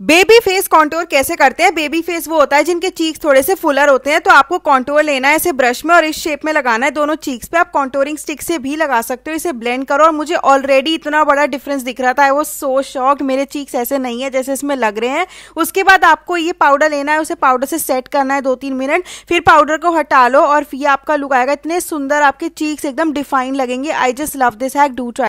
baby face contour कैसे करते हैं बेबी फेस वो होता है जिनके चीक्स थोड़े से फुलर होते हैं तो आपको कॉन्टोर लेना है इसे ब्रश में और इस शेप में लगाना है दोनों चीक्स पे आप कॉन्टोरिंग स्टिक से भी लगा सकते हो इसे ब्लेंड करो और मुझे ऑलरेडी इतना बड़ा डिफरेंस दिख रहा था वो सो शॉक मेरे चीक्स ऐसे नहीं है जैसे इसमें लग रहे हैं उसके बाद आपको ये पाउडर लेना है उसे पाउडर से सेट करना है दो तीन मिनट फिर पाउडर को हटा लो और ये आपका लुक आएगा इतने सुंदर आपके चीक्स एकदम डिफाइन लगेंगे I just love this hack do try